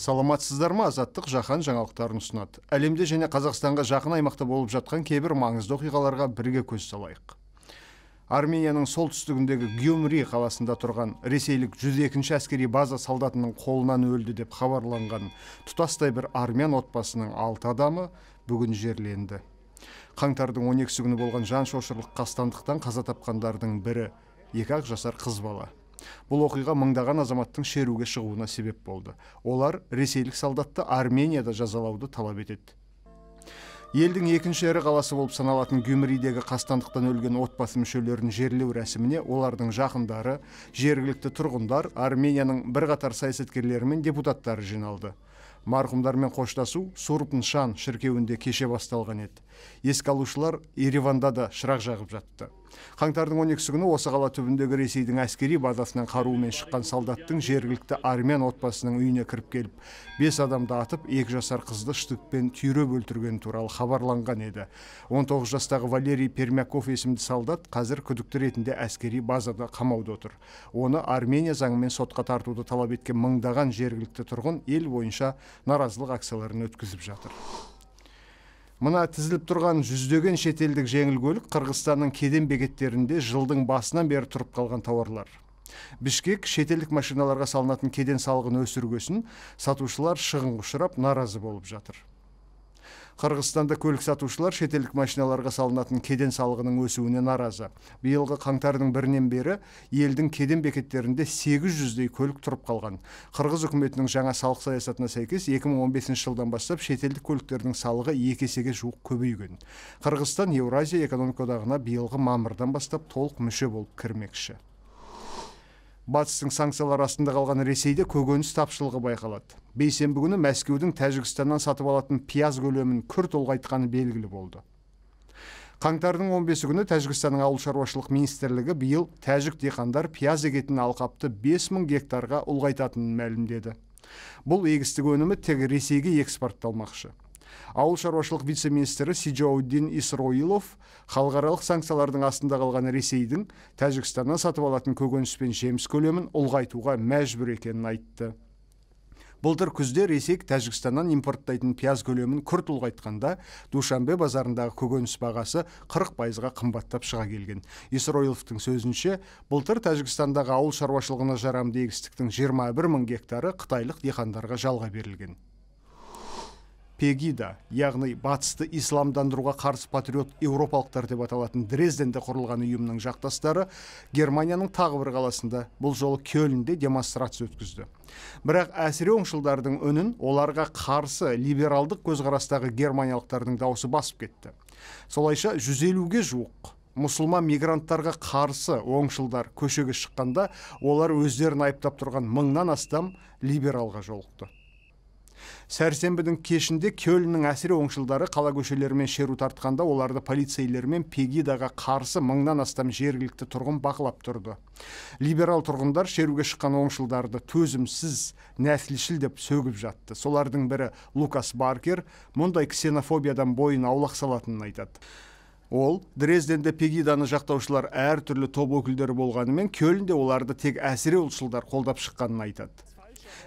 саламатсыздар ма азаттық жаһан жаңалықтарын ұсынады әлемде және қазақстанға жақын аймақта болып жатқан кейбір маңызды оқиғаларға бірге көз салайық арменияның солтүстігіндегі гюмри қаласында тұрған ресейлік 102-ші әскери база солдатының қолынан өлді деп хабарланған тұтастай бір армян отбасының алты адамы бүгін жерленді қаңтардың 12 күні болған жан шошырлық қастандықтан қаза тапқандардың бірі екі ақ жасар қыз бала бұл оқиға мыңдаған азаматтың шеруге шығуына себеп болды олар ресейлік салдатты арменияда жазалауды талап етеді елдің екінші ірі қаласы болып саналатын гюмридегі қастандықтан өлген отбасы мүшелерін жерлеу рәсіміне олардың жақындары жергілікті тұрғындар арменияның бірқатар саясаткерлері мен депутаттары жиналды марқұмдармен қоштасу сурпн шан шіркеуінде кеше басталған еді еске алушылар ереванда да шырақ жағып жатты қаңтардың 12 күні осы қала түбіндегі ресейдің әскери базасынан қаруымен шыққан солдаттың жергілікті армян отбасының үйіне кіріп келіп бес адамды атып екі жасар қызды штыкпен түйреп өлтіргені туралы хабарланған еді 19 жастағы валерий пермяков есімді солдат қазір күдікті ретінде әскери базада қамауда отыр оны армения заңымен сотқа тартуды талап еткен мыңдаған жергілікті тұрғын ел бойынша наразылық акцияларын өткізіп жатыр мына тізіліп тұрған жүздеген шетелдік жеңіл көлік қырғызстанның кеден бекеттерінде жылдың басынан бері тұрып қалған тауарлар бішкек шетелдік машиналарға салынатын кеден салығын өсіргесін сатушылар шығынға ұшырап наразы болып жатыр қырғызстанда көлік сатушылар шетелдік машиналарға салынатын кеден салығының өсуіне наразы биылғы қаңтардың бірінен бері елдің кеден бекеттерінде 800-дей көлік тұрып қалған қырғыз үкіметінің жаңа салық саясатына сәйкес 2015 жылдан бастап шетелдік көліктердің салығы екі есеге жуық көбейген қырғызстан еуразия экономика одағына биылғы мамырдан бастап толық мүше болып кірмекші батыстың санкциялары астында қалған ресейде көкөніс тапшылығы байқалады бейсенбі күні мәскеудің тәжікстаннан сатып алатын пияз көлемін күрт ұлғайтқаны белгілі болды қаңтардың 15 күні тәжікстанның ауыл шаруашылық министрлігі биыл тәжік диқандар пияз егетін алқапты 5000 гектарға ұлғайтатынын мәлімдеді бұл егістік өнімі тек ресейге экспортталмақшы ауыл шаруашылық вице министрі сиджаудин исроилов халықаралық санкциялардың астында қалған ресейдің тәжікстаннан сатып алатын көкөніс пен жеміс көлемін ұлғайтуға мәжбүр екенін айтты былтыр күзде ресей тәжікстаннан импорттайтын пияз көлемін күрт ұлғайтқанда душанбе базарындағы көкөніс бағасы 40 пайызға қымбаттап шыға келген исроиловтың сөзінше былтыр тәжікстандағы ауыл шаруашылығына жарамды егістіктің 21 мың гектары қытайлық диқандарға жалға берілген пегида яғни батысты исламдандыруға қарсы патриот еуропалықтар деп аталатын дрезденде құрылған ұйымның жақтастары германияның тағы бір қаласында бұл жолы кельнде демонстрация өткізді бірақ әсіре оңшылдардың үнін оларға қарсы либералдық көзқарастағы германиялықтардың дауысы басып кетті солайша 150-ге жуық мұсылман мигранттарға қарсы оңшылдар көшеге шыққанда олар өздерін айыптап тұрған мыңнан астам либералға жолықты сәрсенбінің кешінде көлінің әсіре оңшылдары қала көшелерімен шеру тартқанда оларды полицейлер мен пегидаға қарсы мыңнан астам жергілікті тұрғын бақылап тұрды либерал тұрғындар шеруге шыққан оңшылдарды төзімсіз нәсілшіл деп сөгіп жатты солардың бірі лукас баркер мұндай ксенофобиядан бойын аулақ салатынын айтады ол дрезденде пегиданы жақтаушылар әртүрлі топ өкілдері болғанымен кельнде оларды тек әсіре ұлтшылдар қолдап шыққанын айтады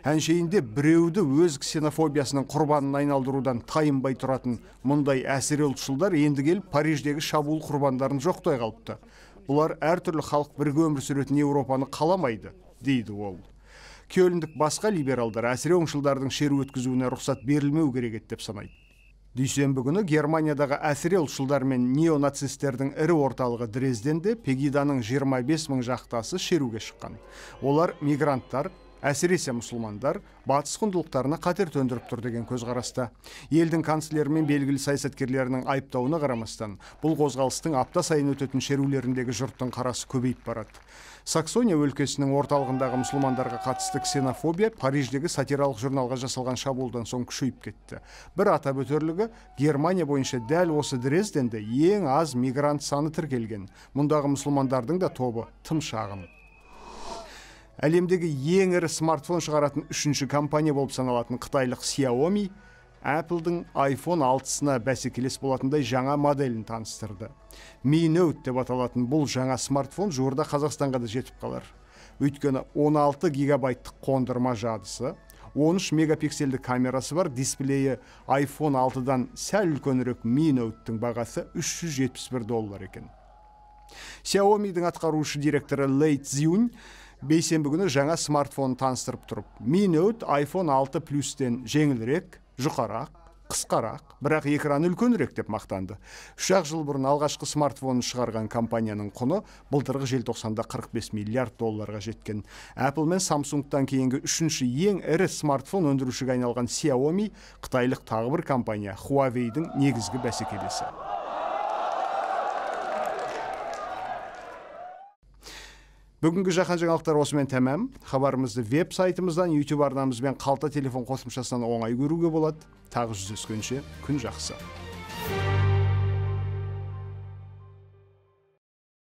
әншейінде біреуді өз ксенофобиясының құрбанына айналдырудан тайынбай тұратын мұндай әсіре ұлтшылдар енді келіп париждегі шабуыл құрбандарын жоқтай қалыпты бұлар әртүрлі халық бірге өмір сүретін еуропаны қаламайды дейді ол кельндік басқа либералдар әсіре оңшылдардың шеру өткізуіне рұқсат берілмеу керек еді деп санайды дүйсенбі күні германиядағы әсіре ұлтшылдар мен неонацистердің ірі орталығы дрезденде пегиданың 25 мың жақтасы шеруге шыққан олар мигранттар әсіресе мұсылмандар батыс құндылықтарына қатер төндіріп тұр деген көзқараста елдің канцлері мен белгілі саясаткерлерінің айыптауына қарамастан бұл қозғалыстың апта сайын өтетін шерулеріндегі жұрттың қарасы көбейіп барады саксония өлкесінің орталығындағы мұсылмандарға қатысты ксенофобия париждегі сатиралық журналға жасалған шабуылдан соң күшейіп кетті бір атап өтерлігі германия бойынша дәл осы дрезденде ең аз мигрант саны тіркелген мұндағы мұсылмандардың да тобы тым шағын әлемдегі ең ірі смартфон шығаратын үшінші компания болып саналатын қытайлық Xiaomi Apple-дың iPhone 6-сына бәсекелес болатындай жаңа моделін таныстырды. Mi Note деп аталатын бұл жаңа смартфон жуырда Қазақстанға да жетіп қалар. Өйткені 16 гигабайттық қондырма жадысы, 13 мегапиксельді камерасы бар дисплейі iPhone 6-дан сәл үлкенірек Mi Note-тің бағасы 371 доллар екен. Xiaomi-дің атқарушы директоры Лейт Цзюнь бейсенбі күні жаңа смартфон таныстырып тұрып ми Note iPhone 6 плюстен жеңілірек жұқарақ қысқарақ бірақ экраны үлкенірек деп мақтанды үш ақ жыл бұрын алғашқы смартфонын шығарған компанияның құны былтырғы желтоқсанда 45 миллиард долларға жеткен apple мен самсунгтан кейінгі үшінші ең ірі смартфон өндірушіге айналған xiaomi қытайлық тағы бір компания хуавейдің негізгі бәсекелесі бүгінгі жаһан жаңалықтары осымен тәмам хабарымызды веб сайтымыздан ютуб арнамыз бен қалта телефон қосымшасынан оңай көруге болады тағы жүздескенше күн жақсы